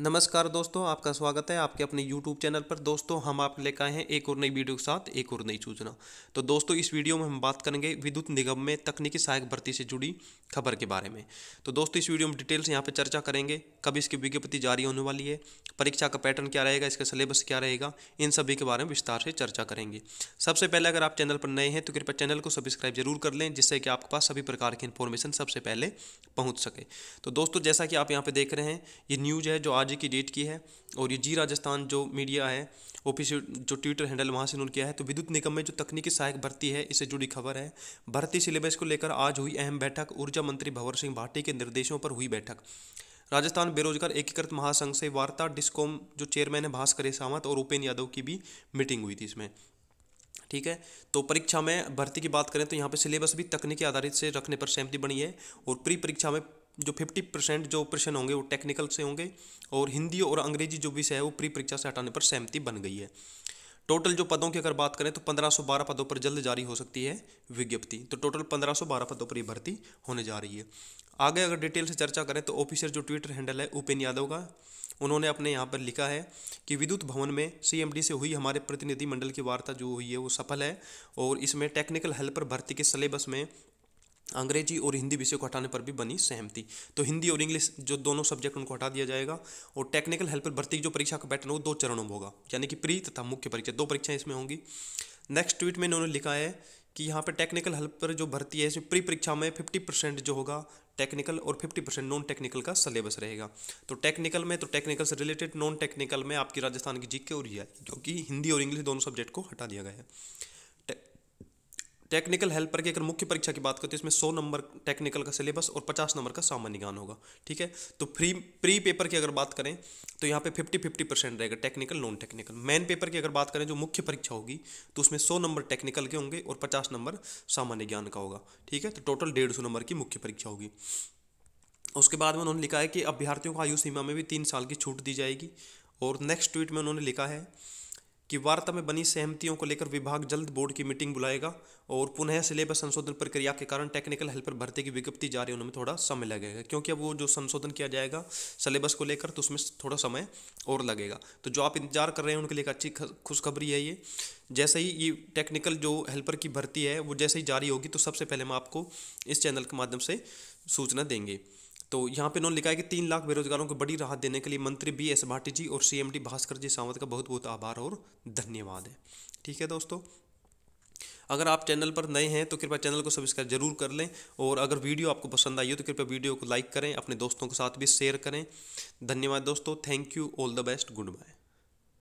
नमस्कार दोस्तों आपका स्वागत है आपके अपने YouTube चैनल पर दोस्तों हम आप लेकर आए हैं एक और नई वीडियो के साथ एक और नई सूचना तो दोस्तों इस वीडियो में हम बात करेंगे विद्युत निगम में तकनीकी सहायक भर्ती से जुड़ी खबर के बारे में तो दोस्तों इस वीडियो में डिटेल्स यहाँ पर चर्चा करेंगे कब इसकी विज्ञप्ति जारी होने वाली है परीक्षा का पैटर्न क्या रहेगा इसका सिलेबस क्या रहेगा इन सभी के बारे में विस्तार से चर्चा करेंगे सबसे पहले अगर आप चैनल पर नए हैं तो कृपया चैनल को सब्सक्राइब जरूर कर लें जिससे कि आपके पास सभी प्रकार की इन्फॉर्मेशन सबसे पहले पहुँच सके तो दोस्तों जैसा कि आप यहाँ पर देख रहे हैं ये न्यूज़ है जो आज आज की डेट की है और ये जी राजस्थान जो मीडिया है ऑफिशियल जो ट्विटर हैंडल वहाँ से उन्होंने किया है तो विद्युत निगम में जो तकनीकी सहायक भर्ती है इससे जुड़ी खबर है भर्ती सिलेबस को लेकर आज हुई अहम बैठक ऊर्जा मंत्री भंवर सिंह भाटी के निर्देशों पर हुई बैठक राजस्थान बेरोजगार एकीकृत महासंघ से वार्ता डिस्कॉम जो चेयरमैन है भास्कर सावंत और उपेन यादव की भी मीटिंग हुई थी इसमें ठीक है तो परीक्षा में भर्ती की बात करें तो यहाँ पे सिलेबस भी तकनीकी आधारित से रखने पर सहमति बनी है और प्री परीक्षा में जो फिफ्टी परसेंट जो प्रश्न होंगे वो टेक्निकल से होंगे और हिंदी और अंग्रेजी जो विषय है वो प्री परीक्षा से हटाने पर सहमति बन गई है टोटल जो पदों की अगर बात करें तो 1512 पदों पर जल्द जारी हो सकती है विज्ञप्ति तो टोटल 1512 पदों पर ये भर्ती होने जा रही है आगे अगर डिटेल से चर्चा करें तो ऑफिसर जो ट्विटर हैंडल है उपेन यादव का उन्होंने अपने यहाँ पर लिखा है कि विद्युत भवन में सीएमडी से हुई हमारे प्रतिनिधिमंडल की वार्ता जो हुई है वो सफल है और इसमें टेक्निकल हेल्पर भर्ती के सिलेबस में अंग्रेजी और हिंदी विषय को हटाने पर भी बनी सहमति तो हिंदी और इंग्लिश जो दोनों सब्जेक्ट उनको हटा दिया जाएगा और टेक्निकल हेल्पर भर्ती जो परीक्षा का पैटर्न वो दो चरणों में होगा यानी कि प्री तथा मुख्य परीक्षा दो परीक्षाएं इसमें होंगी नेक्स्ट ट्वीट में इन्होंने लिखा है कि यहाँ पर टेक्निकल हेल्पर जो भर्ती है इसमें प्री परीक्षा में फिफ्टी परसेंट जो होगा टेक्निकल और फिफ्टी परसेंट नॉन टेक्निकल का सिलेबस रहेगा तो टेक्निकल में तो टेक्निकल से रिलेटेड नॉन टेक्निकल में आपकी राजस्थान की जीके और ये जो कि हिंदी और इंग्लिश दोनों सब्जेक्ट को हटा दिया गया है टेक्निकल हेल्पर की अगर मुख्य परीक्षा की बात करते हैं तो इसमें सौ नंबर टेक्निकल का सिलेबस और पचास नंबर का सामान्य ज्ञान होगा ठीक है तो फ्री प्री पेपर की अगर बात करें तो यहाँ पे फिफ्टी फिफ्टी परसेंट रहेगा technical non technical main paper की अगर बात करें जो मुख्य परीक्षा होगी तो उसमें सौ नंबर टेक्निकल के होंगे और पचास नंबर सामान्य ज्ञान का होगा ठीक है तो टोटल डेढ़ सौ नंबर की मुख्य परीक्षा होगी उसके बाद में उन्होंने लिखा है कि अभ्यार्थियों को आयु सीमा में भी तीन साल की छूट दी जाएगी और नेक्स्ट ट्वीट में उन्होंने लिखा है कि वार्ता में बनी सहमतियों को लेकर विभाग जल्द बोर्ड की मीटिंग बुलाएगा और पुनः सिलेबस संशोधन प्रक्रिया के कारण टेक्निकल हेल्पर भर्ती की विज्ञप्ति जारी होने में थोड़ा समय लगेगा क्योंकि अब वो जो संशोधन किया जाएगा सिलेबस को लेकर तो उसमें थोड़ा समय और लगेगा तो जो आप इंतजार कर रहे हैं उनके लिए एक अच्छी खुशखबरी है ये जैसे ही ये टेक्निकल जो हेल्पर की भर्ती है वो जैसे ही जारी होगी तो सबसे पहले हम आपको इस चैनल के माध्यम से सूचना देंगे तो यहाँ पे उन्होंने लिखा है कि तीन लाख बेरोजगारों को बड़ी राहत देने के लिए मंत्री बी एस भाटी जी और C M D Bhaskar ji Sawant का बहुत बहुत आभार और धन्यवाद है ठीक है दोस्तों अगर आप चैनल पर नए हैं तो कृपया चैनल को सब्सक्राइब जरूर कर लें और अगर वीडियो आपको पसंद आई हो तो कृपया वीडियो को लाइक करें अपने दोस्तों के साथ भी शेयर करें धन्यवाद दोस्तों thank you all the best good bye